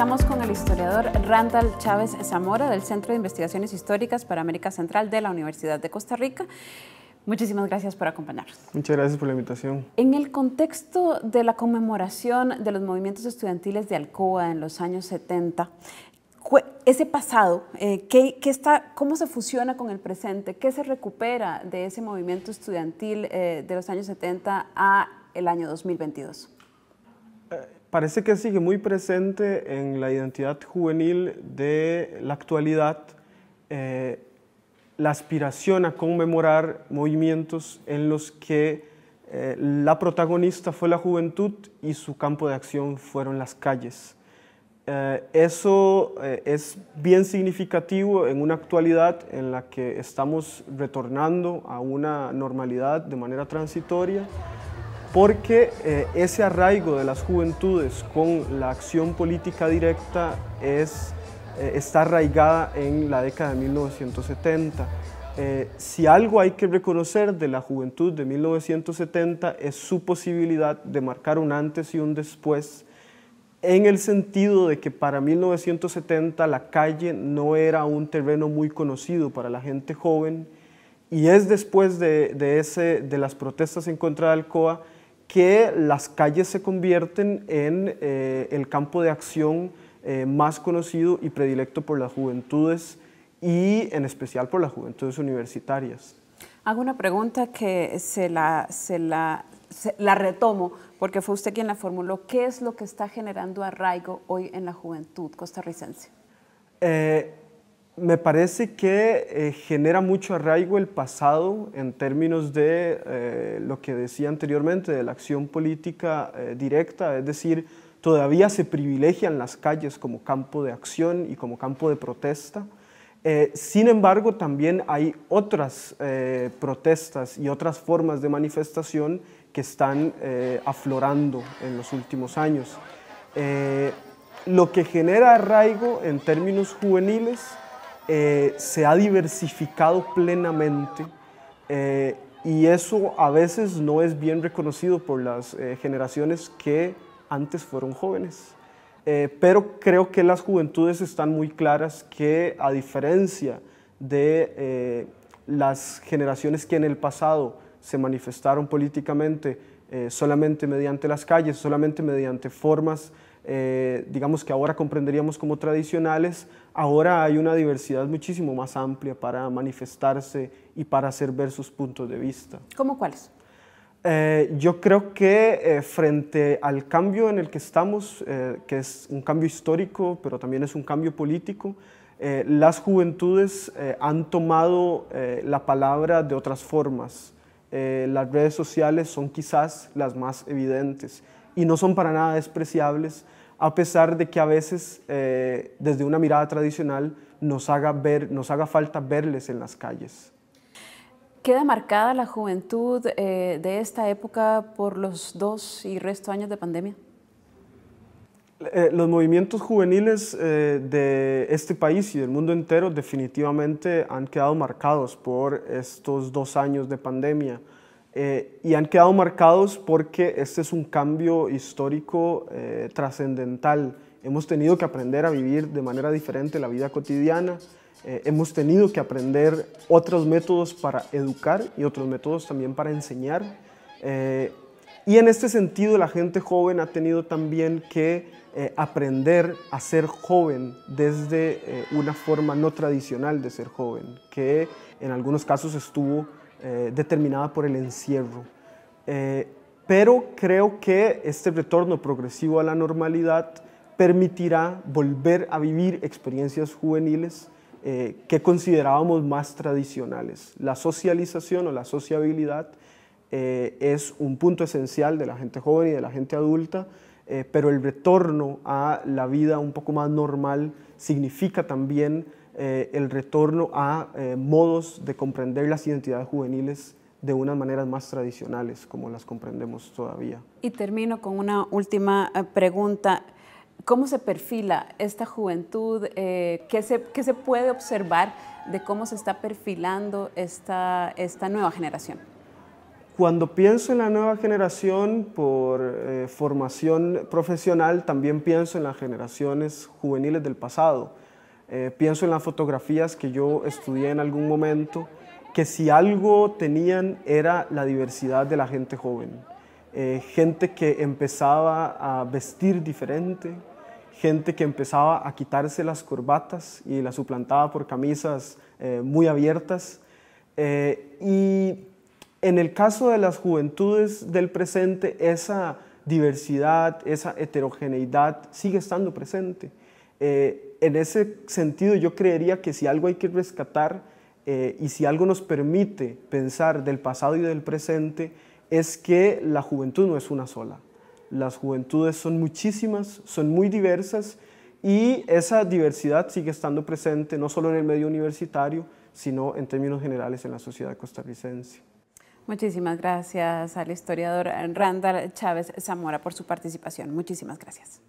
Estamos con el historiador Randall Chávez Zamora del Centro de Investigaciones Históricas para América Central de la Universidad de Costa Rica. Muchísimas gracias por acompañarnos. Muchas gracias por la invitación. En el contexto de la conmemoración de los movimientos estudiantiles de Alcoa en los años 70, ese pasado, eh, ¿qué, está, ¿cómo se fusiona con el presente? ¿Qué se recupera de ese movimiento estudiantil eh, de los años 70 a el año 2022? parece que sigue muy presente en la identidad juvenil de la actualidad eh, la aspiración a conmemorar movimientos en los que eh, la protagonista fue la juventud y su campo de acción fueron las calles. Eh, eso es bien significativo en una actualidad en la que estamos retornando a una normalidad de manera transitoria porque eh, ese arraigo de las juventudes con la acción política directa es, eh, está arraigada en la década de 1970. Eh, si algo hay que reconocer de la juventud de 1970 es su posibilidad de marcar un antes y un después, en el sentido de que para 1970 la calle no era un terreno muy conocido para la gente joven y es después de, de, ese, de las protestas en contra de Alcoa que las calles se convierten en eh, el campo de acción eh, más conocido y predilecto por las juventudes y en especial por las juventudes universitarias. Hago una pregunta que se la, retomo porque fue usted quien la formuló. ¿Qué es lo que está generando arraigo hoy en la juventud costarricense? Eh, me parece que eh, genera mucho arraigo el pasado en términos de eh, lo que decía anteriormente, de la acción política eh, directa, es decir, todavía se privilegian las calles como campo de acción y como campo de protesta. sin embargo, también hay otras protestas y otras formas de manifestación que están aflorando en los últimos años. lo que genera arraigo en términos juveniles eh, se ha diversificado plenamente eh, y eso a veces no es bien reconocido por las eh, generaciones que antes fueron jóvenes. pero creo que las juventudes están muy claras que a diferencia de las generaciones que en el pasado se manifestaron políticamente solamente mediante las calles, solamente mediante formas eh, digamos que ahora comprenderíamos como tradicionales, ahora hay una diversidad muchísimo más amplia para manifestarse y para hacer ver sus puntos de vista. ¿Cómo cuáles? Eh, yo creo que eh, frente al cambio en el que estamos, que es un cambio histórico, pero también es un cambio político, las juventudes han tomado la palabra de otras formas. las redes sociales son quizás las más evidentes y no son para nada despreciables, a pesar de que a veces eh, desde una mirada tradicional nos haga, ver, nos haga falta verles en las calles. ¿Queda marcada la juventud eh, de esta época por los dos y resto años de pandemia? Eh, los movimientos juveniles de este país y del mundo entero definitivamente han quedado marcados por estos dos años de pandemia. Eh, y han quedado marcados porque este es un cambio histórico eh, trascendental. Hemos tenido que aprender a vivir de manera diferente la vida cotidiana, eh, hemos tenido que aprender otros métodos para educar y otros métodos también para enseñar. y en este sentido la gente joven ha tenido también que aprender a ser joven desde una forma no tradicional de ser joven, que en algunos casos estuvo eh, determinada por el encierro. Eh, pero creo que este retorno progresivo a la normalidad permitirá volver a vivir experiencias juveniles eh, que considerábamos más tradicionales. La socialización o la sociabilidad es un punto esencial de la gente joven y de la gente adulta, pero el retorno a la vida un poco más normal significa también eh, el retorno a eh, modos de comprender las identidades juveniles de unas maneras más tradicionales, como las comprendemos todavía. Y termino con una última eh, pregunta. ¿Cómo se perfila esta juventud? ¿qué, se, puede observar de cómo se está perfilando esta, nueva generación? Cuando pienso en la nueva generación por formación profesional, también pienso en las generaciones juveniles del pasado eh, pienso en las fotografías que yo estudié en algún momento, que si algo tenían era la diversidad de la gente joven. Eh, gente que empezaba a vestir diferente, gente que empezaba a quitarse las corbatas y las suplantaba por camisas eh, muy abiertas. y en el caso de las juventudes del presente, esa diversidad, esa heterogeneidad sigue estando presente en ese sentido yo creería que si algo hay que rescatar eh, y si algo nos permite pensar del pasado y del presente, es que la juventud no es una sola. Las juventudes son muchísimas, son muy diversas y esa diversidad sigue estando presente no solo en el medio universitario, sino en términos generales en la sociedad costarricense. Muchísimas gracias al historiador Randall Chávez Zamora por su participación. Muchísimas gracias.